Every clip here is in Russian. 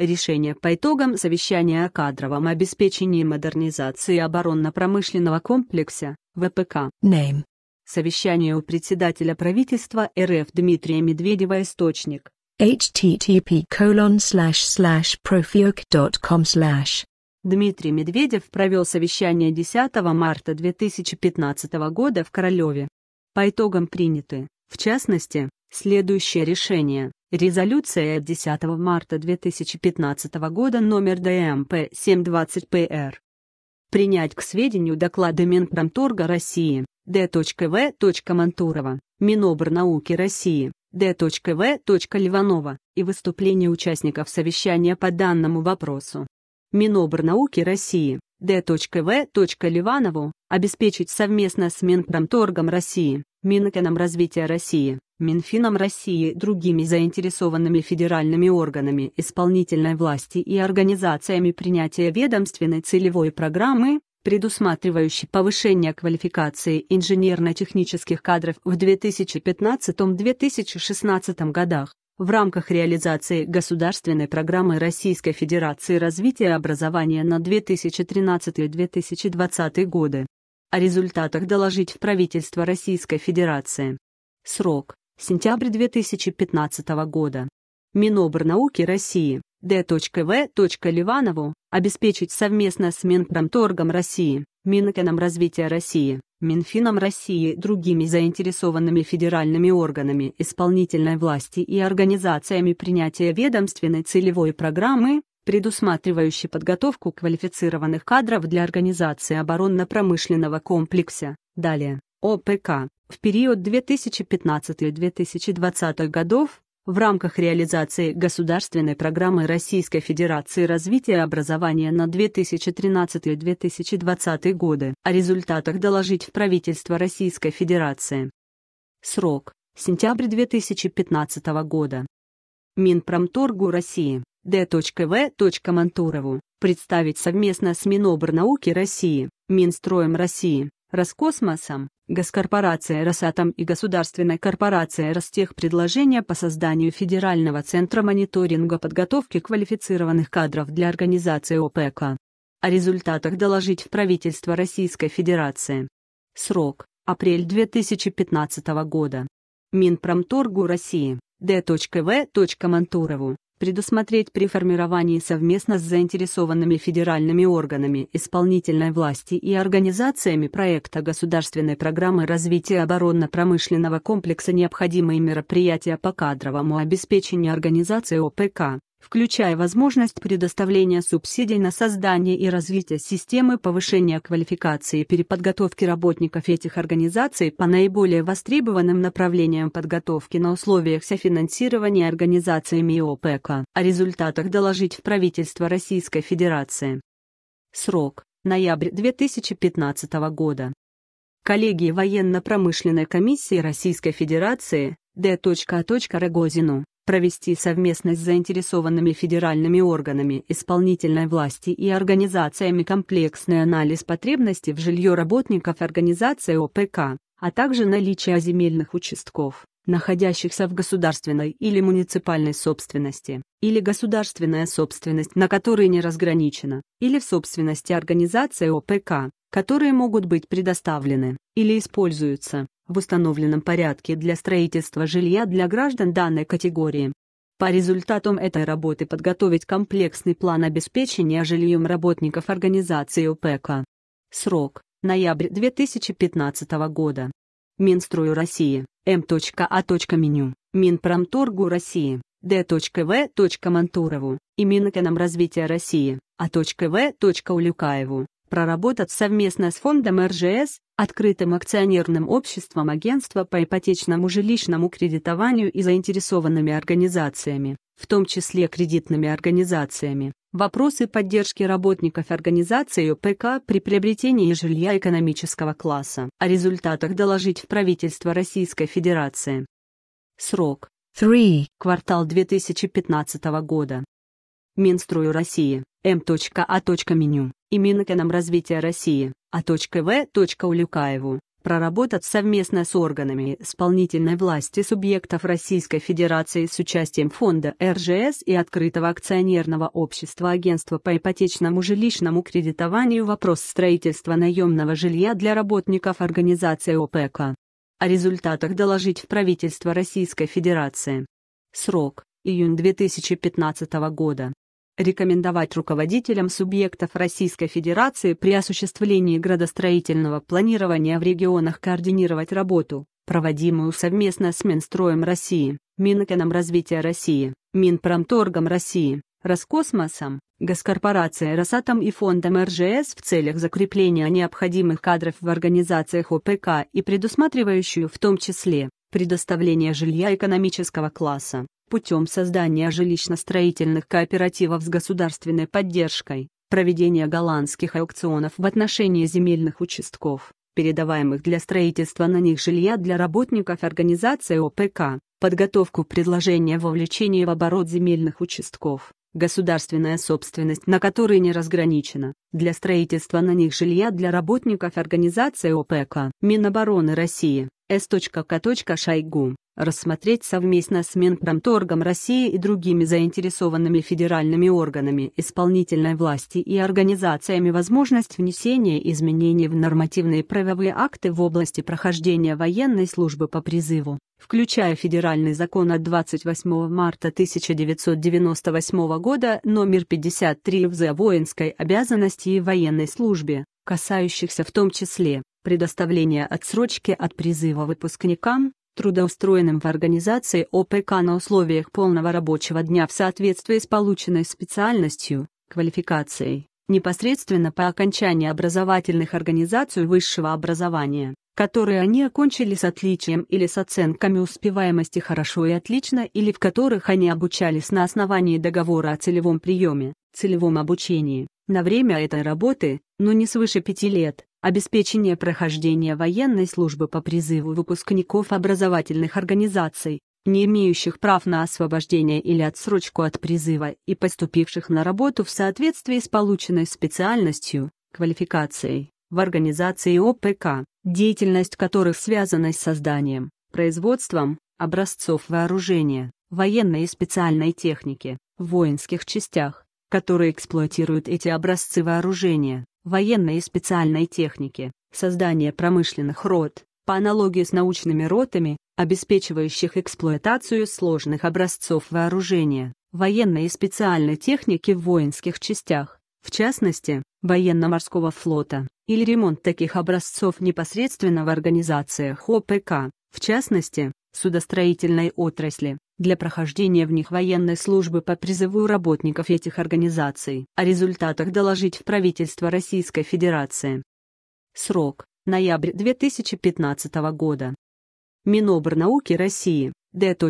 Решение по итогам совещания о кадровом обеспечении модернизации оборонно-промышленного комплекса ВПК. Name. Совещание у председателя правительства РФ Дмитрия Медведева источник. http profioc.com Дмитрий Медведев провел совещание 10 марта 2015 года в Королеве. По итогам приняты, в частности, следующее решение. Резолюция 10 марта 2015 года номер ДМП 720ПР. Принять к сведению доклады Минпромторга России, Д.В. Мантурова, Минобрнауки России, Д.В. Леванова и выступления участников совещания по данному вопросу. Минобрнауки России, Д.В. Ливанову, обеспечить совместно с Минпромторгом России, Минэкономразвития России, Минфином России, другими заинтересованными федеральными органами исполнительной власти и организациями принятия ведомственной целевой программы, предусматривающей повышение квалификации инженерно-технических кадров в 2015-2016 годах, в рамках реализации Государственной программы Российской Федерации развития образования на 2013-2020 годы. О результатах доложить в правительство Российской Федерации. Срок Сентябрь 2015 года. Минобрнауки России Д.В. Ливанову обеспечить совместно с Минпромторгом России, Минэконом развития России, Минфином России и другими заинтересованными федеральными органами исполнительной власти и организациями принятия ведомственной целевой программы, предусматривающей подготовку квалифицированных кадров для организации оборонно-промышленного комплекса, далее, ОПК, в период 2015-2020 годов в рамках реализации Государственной программы Российской Федерации развития образования на 2013-2020 годы о результатах доложить в правительство Российской Федерации. Срок. Сентябрь 2015 года. Минпромторгу России d.v.мантурову представить совместно с Минобрнауки России, Минстроем России, Роскосмосом, госкорпорацией Росатом и государственной корпорацией Ростех предложение по созданию Федерального центра мониторинга подготовки квалифицированных кадров для организации ОПК. О результатах доложить в правительство Российской Федерации. Срок – апрель 2015 года. Минпромторгу России, d.v. Мантурову, предусмотреть при формировании совместно с заинтересованными федеральными органами исполнительной власти и организациями проекта государственной программы развития оборонно-промышленного комплекса необходимые мероприятия по кадровому обеспечению организации ОПК включая возможность предоставления субсидий на создание и развитие системы повышения квалификации и переподготовки работников этих организаций по наиболее востребованным направлениям подготовки на условиях софинансирования организациями ИОПЭКа, о результатах доложить в правительство Российской Федерации. Срок – ноябрь 2015 года. Коллегии Военно-промышленной комиссии Российской Федерации Д.А. Рогозину провести совместно с заинтересованными федеральными органами исполнительной власти и организациями комплексный анализ потребностей в жилье работников организации ОПК, а также наличие земельных участков, находящихся в государственной или муниципальной собственности, или государственная собственность, на которой не разграничена, или в собственности организации ОПК, которые могут быть предоставлены или используются в установленном порядке для строительства жилья для граждан данной категории. По результатам этой работы подготовить комплексный план обеспечения жильем работников организации ОПК. Срок – ноябрь 2015 года. Минстрою России, М.А. Меню, Минпромторгу России, Д.В. Мантурову и Минэкономразвития России, А.В. Улюкаеву проработать совместно с фондом РЖС открытым акционерным обществом агентства по ипотечному жилищному кредитованию и заинтересованными организациями, в том числе кредитными организациями. Вопросы поддержки работников организации ОПК при приобретении жилья экономического класса. О результатах доложить в правительство Российской Федерации. Срок. 3. Квартал 2015 года. Минстрою России. М.А.Меню. А. И Минэкономразвития России а .в. проработать совместно с органами исполнительной власти субъектов Российской Федерации с участием фонда РЖС и открытого акционерного общества Агентства по ипотечному жилищному кредитованию вопрос строительства наемного жилья для работников организации ОПК. О результатах доложить в правительство Российской Федерации. Срок – июнь 2015 года рекомендовать руководителям субъектов Российской Федерации при осуществлении градостроительного планирования в регионах координировать работу, проводимую совместно с Минстроем России, Минэконом развития России, Минпромторгом России, Роскосмосом, Госкорпорацией Росатом и фондом РЖС в целях закрепления необходимых кадров в организациях ОПК и предусматривающую в том числе предоставление жилья экономического класса, путем создания жилищно-строительных кооперативов с государственной поддержкой, проведение голландских аукционов в отношении земельных участков, передаваемых для строительства на них жилья для работников организации ОПК, подготовку предложения вовлечения в оборот земельных участков, государственная собственность на которые не разграничена, для строительства на них жилья для работников организации ОПК, Минобороны России. С.К.Шойгу, рассмотреть совместно с Минпромторгом России и другими заинтересованными федеральными органами исполнительной власти и организациями возможность внесения изменений в нормативные правовые акты в области прохождения военной службы по призыву, включая федеральный закон от 28 марта 1998 года номер 53 в за воинской обязанности и военной службе, касающихся в том числе предоставление отсрочки от призыва выпускникам, трудоустроенным в организации ОПК на условиях полного рабочего дня в соответствии с полученной специальностью, квалификацией, непосредственно по окончании образовательных организаций высшего образования, которые они окончили с отличием или с оценками успеваемости хорошо и отлично или в которых они обучались на основании договора о целевом приеме, целевом обучении, на время этой работы, но не свыше пяти лет обеспечение прохождения военной службы по призыву выпускников образовательных организаций, не имеющих прав на освобождение или отсрочку от призыва и поступивших на работу в соответствии с полученной специальностью, квалификацией, в организации ОПК, деятельность которых связана с созданием, производством, образцов вооружения, военной и специальной техники, в воинских частях, которые эксплуатируют эти образцы вооружения, военной и специальной техники, создание промышленных рот, по аналогии с научными ротами, обеспечивающих эксплуатацию сложных образцов вооружения, военной и специальной техники в воинских частях, в частности, военно-морского флота, или ремонт таких образцов непосредственно в организациях ОПК, в частности, судостроительной отрасли для прохождения в них военной службы по призыву работников этих организаций, о результатах доложить в правительство Российской Федерации. Срок – ноябрь 2015 года. Минобрнауки России, Д.В.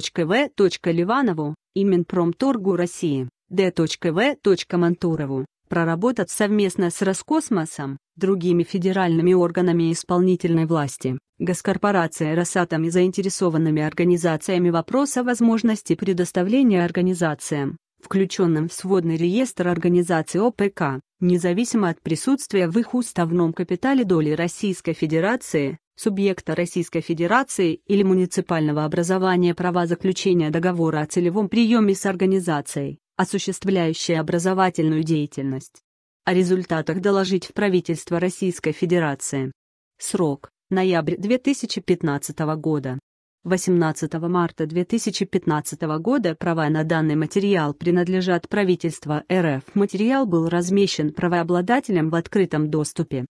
Ливанову и Минпромторгу России, Д.В. Мантурову, проработать совместно с Роскосмосом, другими федеральными органами исполнительной власти, госкорпорацией Росатом и заинтересованными организациями вопрос о возможности предоставления организациям, включенным в сводный реестр организаций ОПК, независимо от присутствия в их уставном капитале доли Российской Федерации, субъекта Российской Федерации или муниципального образования права заключения договора о целевом приеме с организацией осуществляющие образовательную деятельность. О результатах доложить в правительство Российской Федерации. Срок – ноябрь 2015 года. 18 марта 2015 года права на данный материал принадлежат правительству РФ. Материал был размещен правообладателем в открытом доступе.